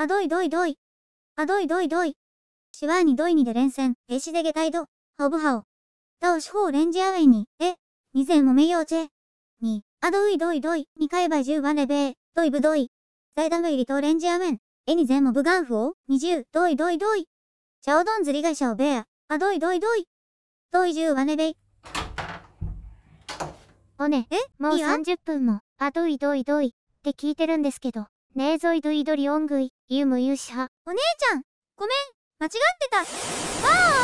あどいどいどい。あどいどいどい。しわにどいにで連戦、えしでげたいど、ほぶはお。たおしほうレンジアウェイに、え、にぜんもめいようぜ。に、あどいどいどい、にかえばじゅうばねべ。ー、どいぶどい。ざいだむいりとレンジアウェン、えにぜんもぶがんふを。にじゅう、どいどいどい。ちゃおどんずりがしゃおべや、あどいどいどい。どいじゅうばねべ。イ。おね、えもう三十分も、あどいどいどい、って聞いてるんですけど、ねえぞいどいどりおんぐい。ゆむゆしは。お姉ちゃんごめん間違ってたわあ